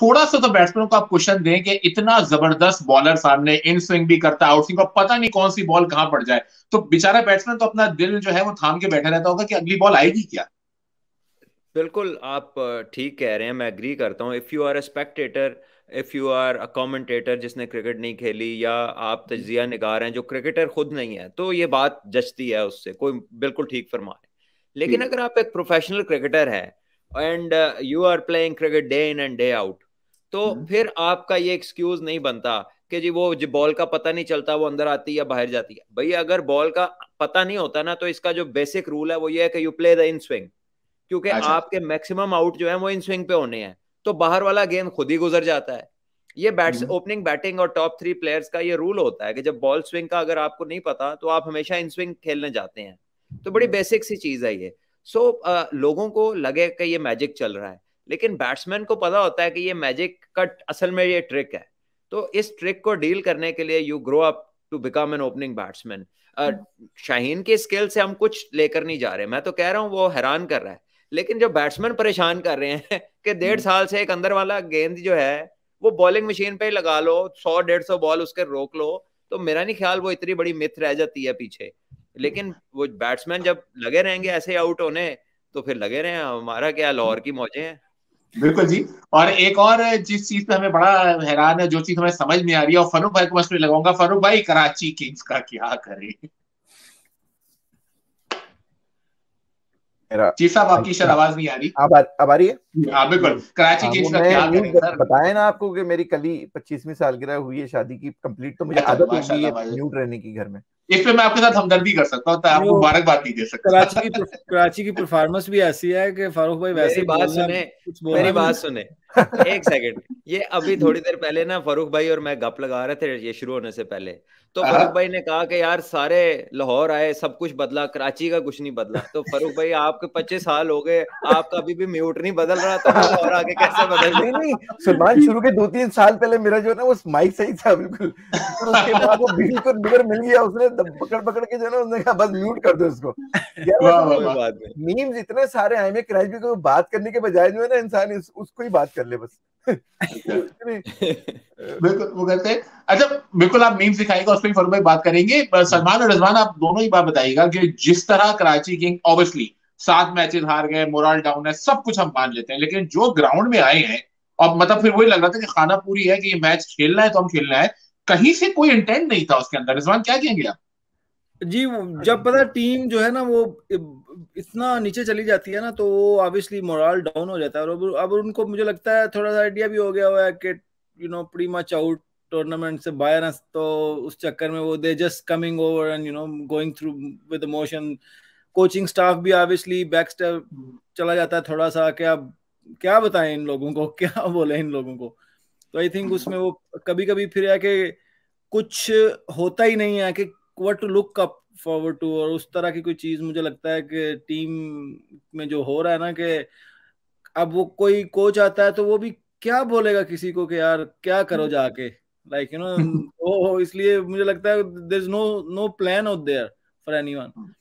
थोड़ा सा तो बैट्समैनों को आप क्वेश्चन दें कि इतना जबरदस्त बॉलर सामने इन स्विंग भी करता है आउट स्विंग पता नहीं कौन सी बॉल कहां पड़ जाए तो बेचारा बैट्समैन तो अपना दिल जो है वो थाम के बैठा रहता होगा कि अगली बॉल आएगी क्या बिल्कुल आप ठीक कह रहे हैं मैं एग्री करता हूँ if you are a spectator if you are a commentator जिसने क्रिकेट नहीं खेली या आप तजिया निगार हैं जो क्रिकेटर खुद नहीं है तो ये बात जचती है उससे कोई बिल्कुल ठीक फरमा है लेकिन अगर आप एक प्रोफेशनल क्रिकेटर है and you are playing cricket day in and day out तो हम्म। फिर आपका ये एक्सक्यूज नहीं बनता कि जी वो जो बॉल का पता नहीं चलता वो अंदर आती है या बाहर जाती है भैया अगर बॉल का पता नहीं होता ना तो इसका जो बेसिक रूल है वो ये है कि you play the in swing क्योंकि अच्छा। आपके मैक्सिमम आउट जो है वो इन स्विंग पे होने हैं तो बाहर वाला गेंद खुद ही गुजर जाता है ये बैट्स ओपनिंग बैटिंग और टॉप थ्री प्लेयर्स का ये रूल होता है कि जब बॉल स्विंग का अगर आपको नहीं पता तो आप हमेशा इन स्विंग खेलने जाते हैं तो बड़ी बेसिक हम्म। सी चीज है ये सो so, लोगों को लगे कि ये मैजिक चल रहा है लेकिन बैट्समैन को पता होता है कि ये मैजिक कट असल में ये ट्रिक है तो इस ट्रिक को डील करने के लिए you grow up to become an opening batsman Shaheen के स्किल से हम कुछ लेकर नहीं जा रहे मैं तो कह रहा हूँ वो हैरान कर रहा है लेकिन जो बैट्समैन परेशान कर रहे हैं कि डेढ़ हम्म। साल से एक अंदर वाला गेंद जो है वो बॉलिंग मशीन पे लगा लो सौ डेढ़ सौ बॉल उसके रोक लो तो मेरा नहीं ख्याल वो इतनी बड़ी मिथ रह जाती है पीछे लेकिन वो बैट्समैन जब लगे रहेंगे ऐसे आउट होने तो फिर लगे रहे हमारा क्या लाहौर हम्म। की मौजें हैं बिल्कुल जी और एक और जिस चीज पे हमें बड़ा हैरान है जो चीज हमें समझ नहीं आ रही है और फरूख भाई को मैं लगाऊंगा फरूख भाई कराची किंग्स का क्या करे जी साहब आपकी शायद अच्छा। आवाज नहीं आ रही अब आ, आ रही है हाँ बिल्कुल कराची हाँ, किंग्स का क्या करें सर ना आपको कि मेरी कली ही पच्चीसवीं सालगिरह हुई है शादी की कंप्लीट तो मुझे अच्छा, आदत हो गई है म्यूट रहने की घर में इस पे मैं आपके साथ हमदर्दी कर सकता हूँ आपको मुबारकबाद नहीं दे सकता कराची की कराची की परफॉर्मेंस भी ऐसी है कि फारूक भाई वैसे बात सुने मेरी बात सुने एक सेकंड ये अभी थोड़ी देर पहले ना फारूक भाई और मैं गप लगा रहे थे ये शुरू होने से पहले तो हाँ। फारूक भाई ने कहा कि यार सारे लाहौर आए सब कुछ बदला कराची का कुछ नहीं बदला तो फारूक भाई आपके पच्चीस साल हो गए आपका अभी भी म्यूट नहीं बदल रहा तो लाहौर आगे कैसे बदल नहीं नहीं सलमान शुरू के दो तीन साल पहले मेरा जो है ना वो माइक सही था बिल्कुल उसके बाद वो बिल्कुल मिल गया उसने तो पकड़ पकड़ के जो ना उसने कहा बस म्यूट कर दो उसको मीम्स मतलब इतने सारे आए में क्रैश भी कोई बात करने के बजाय जो है ना इंसान उसको ही बात कर ले बस बिल्कुल वो कहते हैं अच्छा बिल्कुल आप मीम्स दिखाएगा उस पर बात करेंगे सलमान और रजवान आप दोनों ही बात बताइएगा कि जिस तरह कराची किंग ऑब्वियसली सात मैचेस हार गए मोरल डाउन है सब कुछ हम मान लेते हैं लेकिन जो ग्राउंड में आए हैं और मतलब फिर वही लग रहा था कि खाना पूरी है कि ये मैच खेलना है तो हम खेलना है कहीं से कोई इंटेंट नहीं था उसके अंदर रिजवान क्या कहेंगे आप जी जब पता टीम जो है ना वो इतना नीचे चली जाती है ना तो वो ऑब्वियसली मोरल डाउन हो जाता है और अब उनको मुझे लगता है थोड़ा सा आइडिया भी हो गया हुआ है कि you know pretty much out tournament से बाहर तो उस चक्कर में वो they just coming over and you know going through with motion coaching staff भी ऑब्वियसली बैक स्टेप चला जाता है थोड़ा सा क्या क्या बताएं इन लोगों को क्या बोले इन लोगों को तो आई थिंक उसमें वो कभी कभी फिर है कि कुछ होता ही नहीं है कि what to look up forward to और उस तरह की कोई चीज मुझे लगता है कि टीम में जो हो रहा है ना कि अब वो कोई कोच आता है तो वो भी क्या बोलेगा किसी को कि यार क्या करो हम्म। जाके लाइक यू नो इसलिए मुझे लगता है there is no no plan out there for anyone